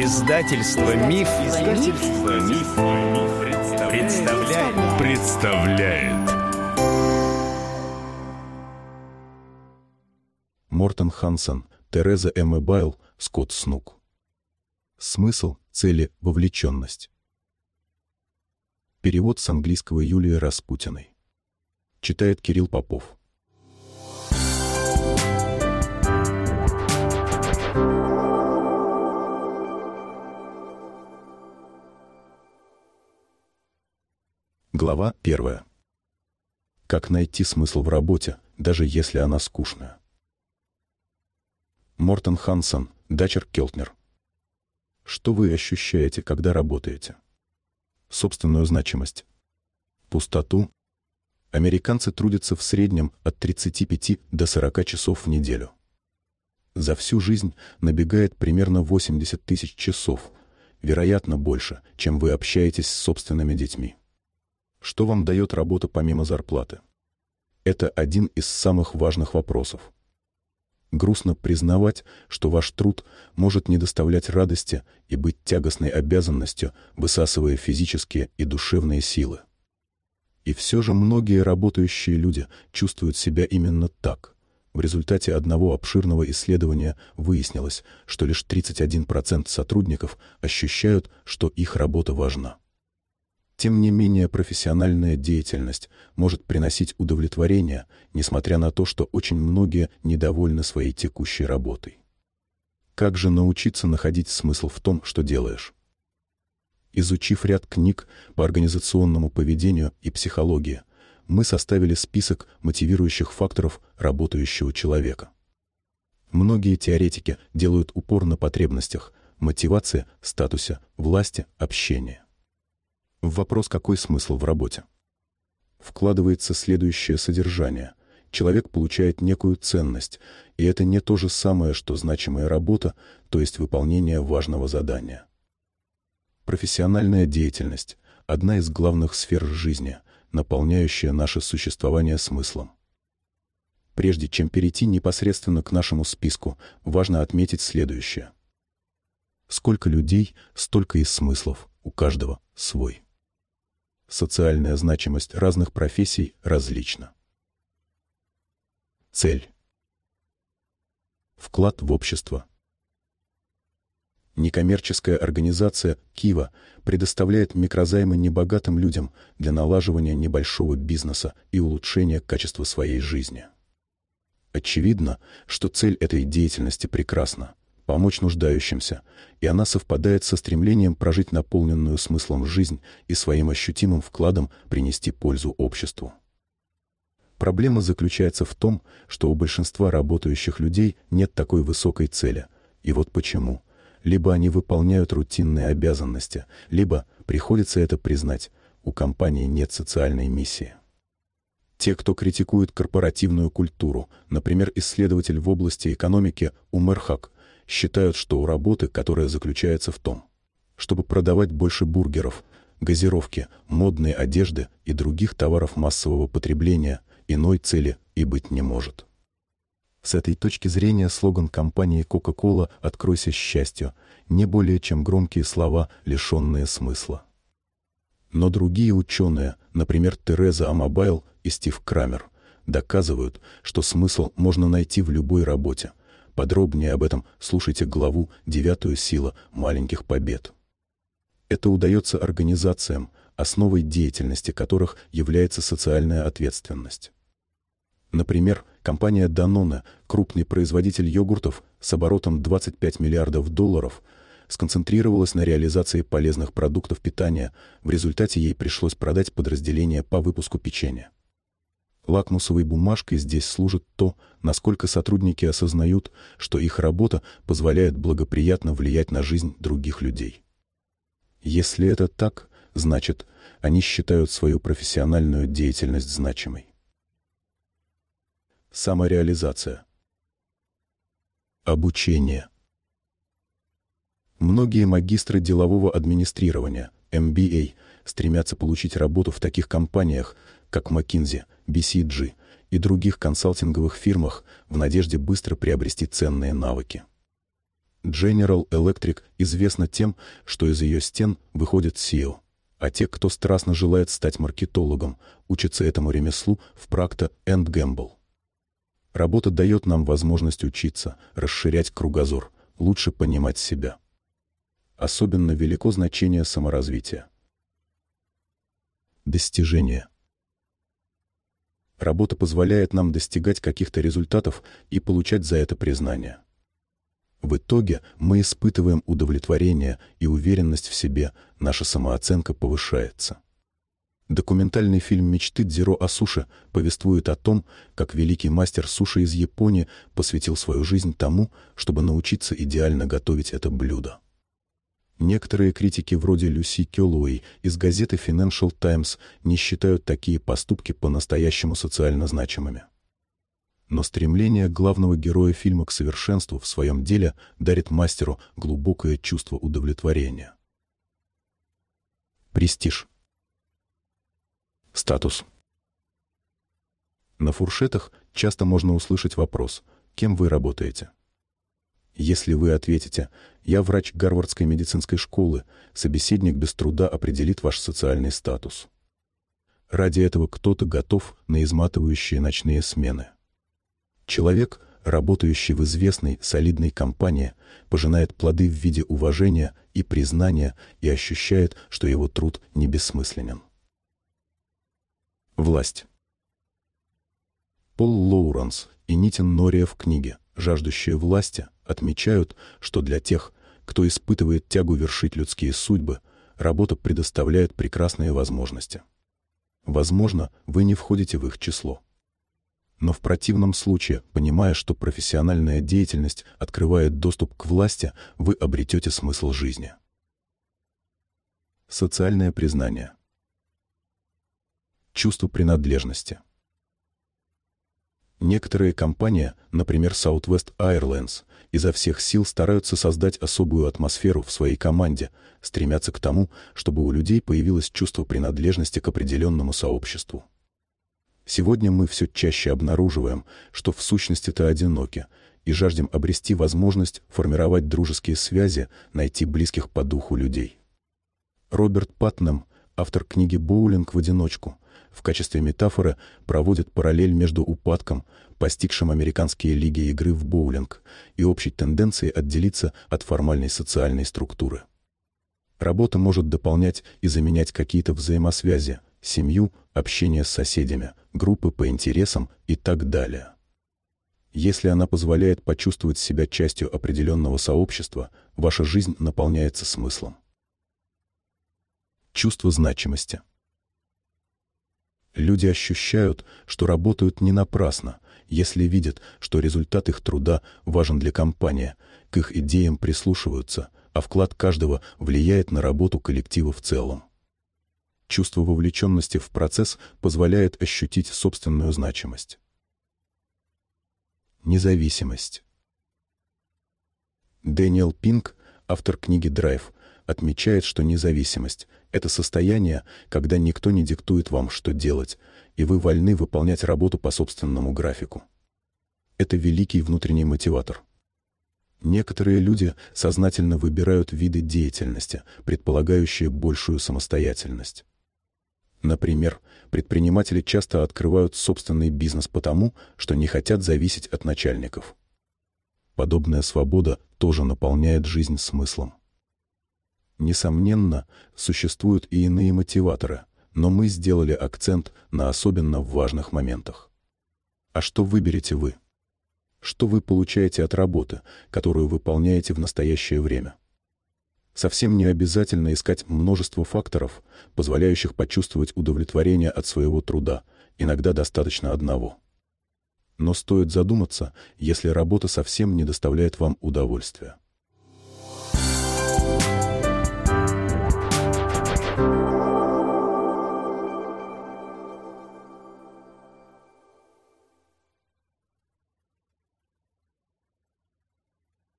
Издательство Миф, Издательство Миф, представляет. представляет. Мортон Хансон, Тереза М. Байл, Скотт Снук. Смысл, цели, вовлеченность. Перевод с английского Юлии Распутиной. Читает Кирилл Попов. Глава 1. Как найти смысл в работе, даже если она скучная? Мортон Хансен, Дачер Келтнер. Что вы ощущаете, когда работаете? Собственную значимость. Пустоту. Американцы трудятся в среднем от 35 до 40 часов в неделю. За всю жизнь набегает примерно 80 тысяч часов, вероятно больше, чем вы общаетесь с собственными детьми. Что вам дает работа помимо зарплаты? Это один из самых важных вопросов. Грустно признавать, что ваш труд может не доставлять радости и быть тягостной обязанностью, высасывая физические и душевные силы. И все же многие работающие люди чувствуют себя именно так. В результате одного обширного исследования выяснилось, что лишь 31% сотрудников ощущают, что их работа важна. Тем не менее, профессиональная деятельность может приносить удовлетворение, несмотря на то, что очень многие недовольны своей текущей работой. Как же научиться находить смысл в том, что делаешь? Изучив ряд книг по организационному поведению и психологии, мы составили список мотивирующих факторов работающего человека. Многие теоретики делают упор на потребностях, мотивации, статусе, власти, общении вопрос «какой смысл в работе?». Вкладывается следующее содержание. Человек получает некую ценность, и это не то же самое, что значимая работа, то есть выполнение важного задания. Профессиональная деятельность – одна из главных сфер жизни, наполняющая наше существование смыслом. Прежде чем перейти непосредственно к нашему списку, важно отметить следующее. Сколько людей, столько и смыслов, у каждого свой социальная значимость разных профессий различна. Цель. Вклад в общество. Некоммерческая организация «Кива» предоставляет микрозаймы небогатым людям для налаживания небольшого бизнеса и улучшения качества своей жизни. Очевидно, что цель этой деятельности прекрасна – помочь нуждающимся, и она совпадает со стремлением прожить наполненную смыслом жизнь и своим ощутимым вкладом принести пользу обществу. Проблема заключается в том, что у большинства работающих людей нет такой высокой цели. И вот почему. Либо они выполняют рутинные обязанности, либо, приходится это признать, у компании нет социальной миссии. Те, кто критикует корпоративную культуру, например, исследователь в области экономики Умерхак, считают, что у работы, которая заключается в том, чтобы продавать больше бургеров, газировки, модной одежды и других товаров массового потребления, иной цели и быть не может. С этой точки зрения слоган компании Coca-Cola «Откройся счастью» не более чем громкие слова, лишенные смысла. Но другие ученые, например, Тереза Амабайл и Стив Крамер, доказывают, что смысл можно найти в любой работе – Подробнее об этом слушайте главу «Девятую сила маленьких побед». Это удается организациям, основой деятельности которых является социальная ответственность. Например, компания Danone, крупный производитель йогуртов с оборотом 25 миллиардов долларов, сконцентрировалась на реализации полезных продуктов питания, в результате ей пришлось продать подразделение по выпуску печенья. Лакмусовой бумажкой здесь служит то, насколько сотрудники осознают, что их работа позволяет благоприятно влиять на жизнь других людей. Если это так, значит, они считают свою профессиональную деятельность значимой. Самореализация. Обучение. Многие магистры делового администрирования, MBA, стремятся получить работу в таких компаниях, как McKinsey, BCG и других консалтинговых фирмах в надежде быстро приобрести ценные навыки. General Electric известна тем, что из ее стен выходит SEO, а те, кто страстно желает стать маркетологом, учатся этому ремеслу в Практа and Gamble. Работа дает нам возможность учиться, расширять кругозор, лучше понимать себя. Особенно велико значение саморазвития. Достижение. Работа позволяет нам достигать каких-то результатов и получать за это признание. В итоге мы испытываем удовлетворение и уверенность в себе, наша самооценка повышается. Документальный фильм «Мечты» Дзиро Асуши повествует о том, как великий мастер суши из Японии посвятил свою жизнь тому, чтобы научиться идеально готовить это блюдо. Некоторые критики вроде Люси Келлой из газеты Financial Times не считают такие поступки по-настоящему социально значимыми. Но стремление главного героя фильма к совершенству в своем деле дарит мастеру глубокое чувство удовлетворения. Престиж. Статус. На фуршетах часто можно услышать вопрос «Кем вы работаете?» Если вы ответите «Я врач Гарвардской медицинской школы», собеседник без труда определит ваш социальный статус. Ради этого кто-то готов на изматывающие ночные смены. Человек, работающий в известной солидной компании, пожинает плоды в виде уважения и признания и ощущает, что его труд не бессмысленен. Власть. Пол Лоуренс и Нитин Нория в книге «Жаждущие власти» Отмечают, что для тех, кто испытывает тягу вершить людские судьбы, работа предоставляет прекрасные возможности. Возможно, вы не входите в их число. Но в противном случае, понимая, что профессиональная деятельность открывает доступ к власти, вы обретете смысл жизни. Социальное признание. Чувство принадлежности. Некоторые компании, например Southwest Airlines, изо всех сил стараются создать особую атмосферу в своей команде, стремятся к тому, чтобы у людей появилось чувство принадлежности к определенному сообществу. Сегодня мы все чаще обнаруживаем, что в сущности-то одиноки, и жаждем обрести возможность формировать дружеские связи, найти близких по духу людей. Роберт Паттнам автор книги «Боулинг в одиночку» в качестве метафоры проводит параллель между упадком, постигшим американские лиги игры в боулинг, и общей тенденцией отделиться от формальной социальной структуры. Работа может дополнять и заменять какие-то взаимосвязи, семью, общение с соседями, группы по интересам и так далее. Если она позволяет почувствовать себя частью определенного сообщества, ваша жизнь наполняется смыслом чувство значимости. Люди ощущают, что работают не напрасно, если видят, что результат их труда важен для компании, к их идеям прислушиваются, а вклад каждого влияет на работу коллектива в целом. Чувство вовлеченности в процесс позволяет ощутить собственную значимость. Независимость Дэниел Пинк, автор книги «Драйв», отмечает, что независимость — это состояние, когда никто не диктует вам, что делать, и вы вольны выполнять работу по собственному графику. Это великий внутренний мотиватор. Некоторые люди сознательно выбирают виды деятельности, предполагающие большую самостоятельность. Например, предприниматели часто открывают собственный бизнес потому, что не хотят зависеть от начальников. Подобная свобода тоже наполняет жизнь смыслом. Несомненно, существуют и иные мотиваторы, но мы сделали акцент на особенно важных моментах. А что выберете вы? Что вы получаете от работы, которую выполняете в настоящее время? Совсем не обязательно искать множество факторов, позволяющих почувствовать удовлетворение от своего труда, иногда достаточно одного. Но стоит задуматься, если работа совсем не доставляет вам удовольствия.